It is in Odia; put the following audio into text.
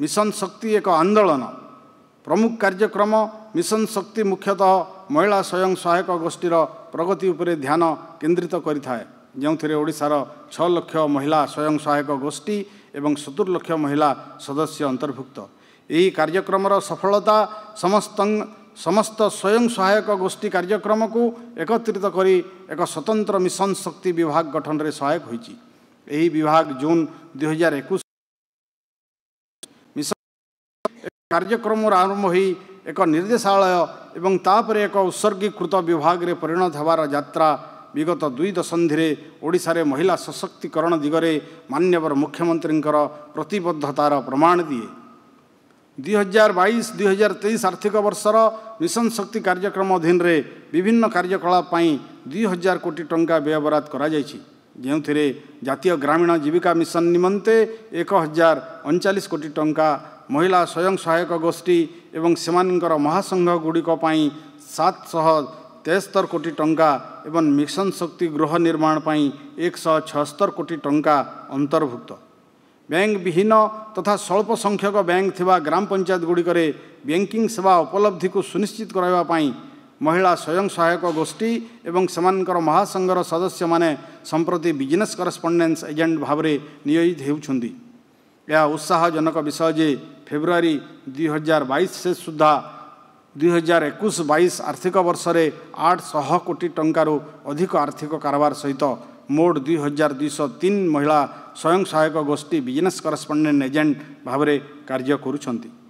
ମିଶନ ଶକ୍ତି ଏକ ଆନ୍ଦୋଳନ ପ୍ରମୁଖ କାର୍ଯ୍ୟକ୍ରମ ମିଶନ ଶକ୍ତି ମୁଖ୍ୟତଃ ମହିଳା ସ୍ୱୟଂ ସହାୟକ ଗୋଷ୍ଠୀର ପ୍ରଗତି ଉପରେ ଧ୍ୟାନ କେନ୍ଦ୍ରିତ କରିଥାଏ ଯେଉଁଥିରେ ଓଡ଼ିଶାର ଛଅ ଲକ୍ଷ ମହିଳା ସ୍ୱୟଂ ସହାୟକ ଗୋଷ୍ଠୀ ଏବଂ ସତୁରି ଲକ୍ଷ ମହିଳା ସଦସ୍ୟ ଅନ୍ତର୍ଭୁକ୍ତ ଏହି କାର୍ଯ୍ୟକ୍ରମର ସଫଳତା ସମସ୍ତ ସମସ୍ତ ସ୍ୱୟଂ ସହାୟକ ଗୋଷ୍ଠୀ କାର୍ଯ୍ୟକ୍ରମକୁ ଏକତ୍ରିତ କରି ଏକ ସ୍ୱତନ୍ତ୍ର ମିଶନ ଶକ୍ତି ବିଭାଗ ଗଠନରେ ସହାୟକ ହୋଇଛି ଏହି ବିଭାଗ ଜୁନ୍ ଦୁଇ ହଜାର ଏକୋଇଶ କାର୍ଯ୍ୟକ୍ରମରୁ ଆରମ୍ଭ ହୋଇ ଏକ ନିର୍ଦ୍ଦେଶାଳୟ ଏବଂ ତାପରେ ଏକ ଉତ୍ସର୍ଗୀକୃତ ବିଭାଗରେ ପରିଣତ ହେବାର ଯାତ୍ରା ବିଗତ ଦୁଇ ଦଶନ୍ଧିରେ ଓଡ଼ିଶାରେ ମହିଳା ସଶକ୍ତିକରଣ ଦିଗରେ ମାନ୍ୟବର ମୁଖ୍ୟମନ୍ତ୍ରୀଙ୍କର ପ୍ରତିବଦ୍ଧତାର ପ୍ରମାଣ ଦିଏ ଦୁଇ ହଜାର ବାଇଶ ଦୁଇହଜାର ତେଇଶ ଆର୍ଥିକ ବର୍ଷର ମିଶନ ଶକ୍ତି କାର୍ଯ୍ୟକ୍ରମ ଅଧୀନରେ ବିଭିନ୍ନ କାର୍ଯ୍ୟକଳାପ ପାଇଁ ଦୁଇ ହଜାର କୋଟି ଟଙ୍କା ବ୍ୟୟବରାଦ କରାଯାଇଛି ଯେଉଁଥିରେ ଜାତୀୟ ଗ୍ରାମୀଣ ଜୀବିକା ମିଶନ ନିମନ୍ତେ ଏକ ହଜାର ଅଣଚାଳିଶ କୋଟି ଟଙ୍କା ମହିଳା ସ୍ୱୟଂ ସହାୟକ ଗୋଷ୍ଠୀ ଏବଂ ସେମାନଙ୍କର ମହାସଂଘ ଗୁଡ଼ିକ ପାଇଁ ସାତଶହ ତେସ୍ତର କୋଟି ଟଙ୍କା ଏବଂ ମିଶନ ଶକ୍ତି ଗୃହ ନିର୍ମାଣ ପାଇଁ ଏକଶହ ଛଅସ୍ତର କୋଟି ଟଙ୍କା ଅନ୍ତର୍ଭୁକ୍ତ ବ୍ୟାଙ୍କ ବିହୀନ ତଥା ସ୍ୱଳ୍ପ ସଂଖ୍ୟକ ବ୍ୟାଙ୍କ ଥିବା ଗ୍ରାମ ପଞ୍ଚାୟତ ଗୁଡ଼ିକରେ ବ୍ୟାଙ୍କିଂ ସେବା ଉପଲବ୍ଧିକୁ ସୁନିଶ୍ଚିତ କରାଇବା ପାଇଁ ମହିଳା ସ୍ୱୟଂ ସହାୟକ ଗୋଷ୍ଠୀ ଏବଂ ସେମାନଙ୍କର ମହାସଂଘର ସଦସ୍ୟମାନେ ସମ୍ପ୍ରତି ବିଜନେସ୍ କରେସ୍ପଣ୍ଡେନ୍ସ ଏଜେଣ୍ଟ ଭାବରେ ନିୟୋଜିତ ହେଉଛନ୍ତି ଏହା ଉତ୍ସାହଜନକ ବିଷୟ ଯେ ଫେବୃଆରୀ ଦୁଇହଜାର ବାଇଶ ଶେଷ ସୁଦ୍ଧା ଦୁଇହଜାର ଏକୋଇଶ ବାଇଶ ଆର୍ଥିକ ବର୍ଷରେ ଆଠଶହ କୋଟି ଟଙ୍କାରୁ ଅଧିକ ଆର୍ଥିକ କାରବାର ସହିତ ମୋଟ ଦୁଇ ହଜାର ଦୁଇଶହ ତିନି ମହିଳା ସ୍ୱୟଂ ସହାୟକ ଗୋଷ୍ଠୀ ବିଜନେସ୍ କରେସ୍ପଣ୍ଡେଣ୍ଟ ଏଜେଣ୍ଟ ଭାବରେ କାର୍ଯ୍ୟ କରୁଛନ୍ତି